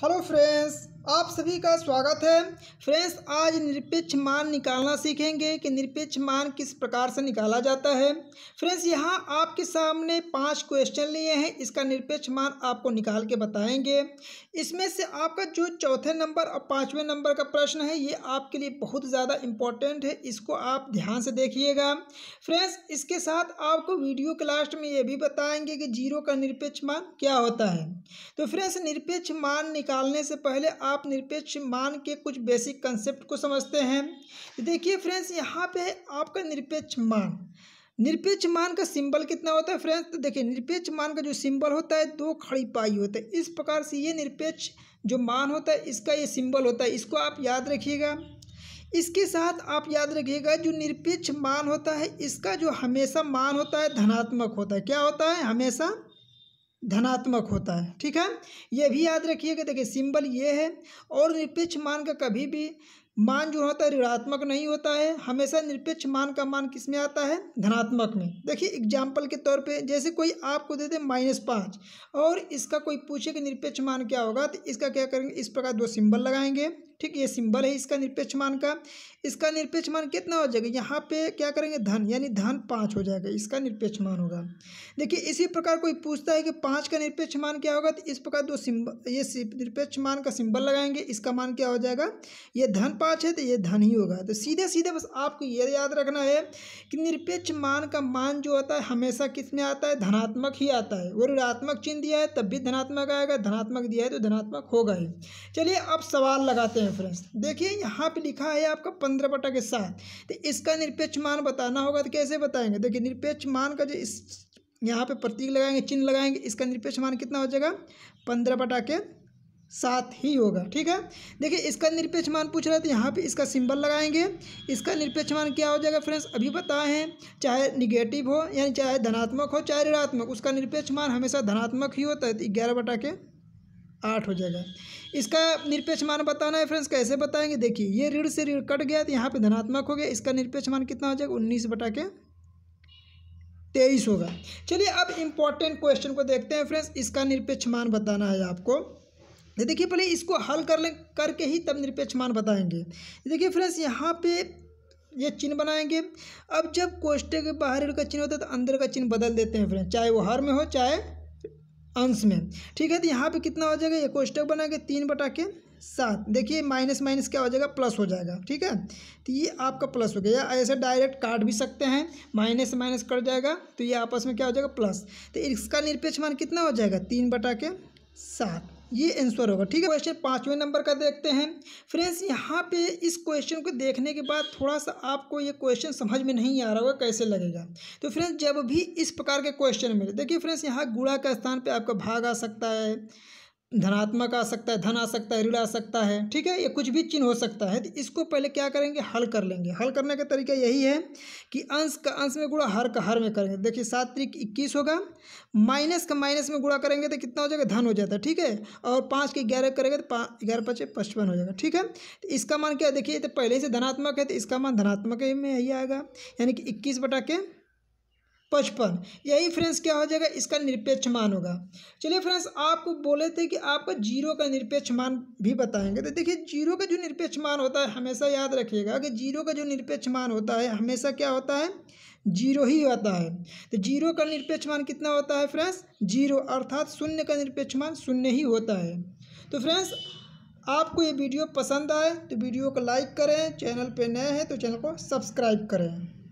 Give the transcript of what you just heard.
hello friends आप सभी का स्वागत है फ्रेंड्स आज निरपेक्ष मान निकालना सीखेंगे कि निरपेक्ष मान किस प्रकार से निकाला जाता है फ्रेंड्स यहाँ आपके सामने पांच क्वेश्चन लिए हैं इसका निरपेक्ष मान आपको निकाल के बताएंगे इसमें से आपका जो चौथे नंबर और पाँचवें नंबर का प्रश्न है ये आपके लिए बहुत ज़्यादा इम्पोर्टेंट है इसको आप ध्यान से देखिएगा फ्रेंड्स इसके साथ आपको वीडियो के लास्ट में ये भी बताएंगे कि जीरो का निरपेक्ष मान क्या होता है तो फ्रेंड्स निरपेक्ष मान निकालने से पहले आप आप निरपेक्ष मान के कुछ बेसिक कंसेप्ट को समझते हैं देखिए फ्रेंड्स यहाँ पे आपका निरपेक्ष मान निरपेक्ष मान का सिंबल कितना होता है फ्रेंड्स तो देखिए निरपेक्ष मान का जो सिंबल होता है दो खड़ी पाई होता है इस प्रकार से ये निरपेक्ष जो मान होता है इसका ये सिंबल होता है इसको आप याद रखिएगा इसके साथ आप याद रखिएगा जो निरपेक्ष मान होता है इसका जो हमेशा मान होता है धनात्मक होता है क्या होता है हमेशा धनात्मक होता है ठीक है ये भी याद रखिएगा देखिए सिंबल ये है और निरपेक्ष मान का कभी भी मान जो होता है ऋणात्मक नहीं होता है हमेशा निरपेक्ष मान का मान किस में आता है धनात्मक में देखिए एग्जाम्पल के तौर पे जैसे कोई आपको दे दे माइनस पाँच और इसका कोई पूछे कि निरपेक्ष मान क्या होगा तो इसका क्या करेंगे इस प्रकार दो सिंबल लगाएंगे ठीक ये सिंबल है इसका निरपेक्ष मान का इसका निरपेक्ष मान कितना हो जाएगा यहाँ पे क्या करेंगे धन यानी धन पाँच हो जाएगा इसका निरपेक्ष मान होगा देखिए इसी प्रकार कोई पूछता है कि पाँच का निरपेक्ष मान क्या होगा तो इस प्रकार दो सिंबल ये निरपेक्ष मान का सिंबल लगाएंगे इसका मान क्या हो जाएगा ये धन पाँच है तो ये धन ही होगा तो सीधे सीधे बस आपको ये याद रखना है कि निरपेक्ष मान का मान जो होता है हमेशा किस में आता है धनात्मक ही आता है और ऋणात्मक चिन्ह दिया है तब भी धनात्मक आएगा धनात्मक दिया है तो धनात्मक होगा ही चलिए अब सवाल लगाते हैं रेफरेंस देखिए यहाँ पे लिखा है आपका पंद्रह बटा के साथ तो इसका निरपेक्ष मान बताना होगा तो कैसे बताएंगे देखिए निरपेक्ष मान का जो इस यहाँ पे प्रतीक लगाएंगे चिन्ह लगाएंगे इसका निरपेक्ष मान कितना हो जाएगा पंद्रह बटा के साथ ही होगा ठीक है देखिए इसका निरपेक्ष मान पूछ रहा है तो यहाँ पे इसका सिंबल लगाएंगे इसका निरपेक्ष मान क्या हो जाएगा फ्रेंड्स अभी बताए हैं चाहे निगेटिव हो यानी चाहे धनात्मक हो चाहे ऋणात्मक उसका निरपेक्ष मान हमेशा धनात्मक ही होता है तो ग्यारह बटा के आठ हो जाएगा इसका निरपेक्ष मान बताना है फ्रेंड्स कैसे बताएंगे देखिए ये ऋण से ऋण कट गया तो यहाँ पे धनात्मक हो गया इसका निरपेक्ष मान कितना हो जाएगा उन्नीस बटा के तेईस होगा चलिए अब इम्पॉर्टेंट क्वेश्चन को देखते हैं फ्रेंड्स इसका निरपेक्ष मान बताना है आपको देखिए पहले इसको हल कर लें करके ही तब निरपेक्ष मान बताएंगे देखिए फ्रेंड्स यहाँ पे ये चिन्ह बनाएंगे अब जब कोष्टे के बाहर का चिन्ह होता है तो अंदर का चिन्ह बदल देते हैं फ्रेंड्स चाहे वो हर में हो चाहे अंश में ठीक है तो यहाँ पे कितना हो जाएगा एक कोष्टक बना के तीन बटा के सात देखिए माइनस माइनस क्या हो जाएगा प्लस हो जाएगा ठीक है तो ये आपका प्लस हो गया या ऐसे डायरेक्ट काट भी सकते हैं माइनस माइनस कट जाएगा तो ये आपस में क्या हो जाएगा प्लस तो इसका निरपेक्ष मान कितना हो जाएगा तीन बटा के सात ये आंसर होगा ठीक है क्वेश्चन पाँचवें नंबर का देखते हैं फ्रेंड्स यहाँ पे इस क्वेश्चन को देखने के बाद थोड़ा सा आपको ये क्वेश्चन समझ में नहीं आ रहा होगा कैसे लगेगा तो फ्रेंड्स जब भी इस प्रकार के क्वेश्चन मिले देखिए फ्रेंड्स यहाँ गुड़ा का स्थान पर आपका भाग आ सकता है धनात्मक आ सकता है धन आ सकता है ऋण आ सकता है ठीक है ये कुछ भी चिन्ह हो सकता है तो इसको पहले क्या करेंगे हल कर लेंगे हल करने का तरीका यही है कि अंश का अंश में गुणा हर का हर में करेंगे देखिए सात त्रिक इक्कीस होगा माइनस का माइनस में गुणा करेंगे तो कितना हो जाएगा धन हो जाता है ठीक है और पाँच के ग्यारह करेंगे तो ग्यारह पाँच पचपन हो जाएगा ठीक है तो इसका मान क्या देखिए तो पहले से धनात्मक है तो इसका मान धनात्मक में यही आएगा यानी कि इक्कीस बटा के पचपन यही फ्रेंड्स क्या हो जाएगा इसका निरपेक्ष मान होगा चलिए फ्रेंड्स आपको बोले थे कि आपका जीरो का निरपेक्ष मान भी बताएंगे तो देखिए जीरो का जो निरपेक्ष मान होता है हमेशा याद रखिएगा कि जीरो का जो निरपेक्ष मान होता है हमेशा क्या होता है जीरो ही होता है तो जीरो का निरपेक्ष मान कितना होता है फ्रेंड्स जीरो अर्थात शून्य का निरपेक्ष मान शून्य ही होता है तो फ्रेंड्स आपको ये वीडियो पसंद आए तो वीडियो को लाइक करें चैनल पे नए हैं तो चैनल को सब्सक्राइब करें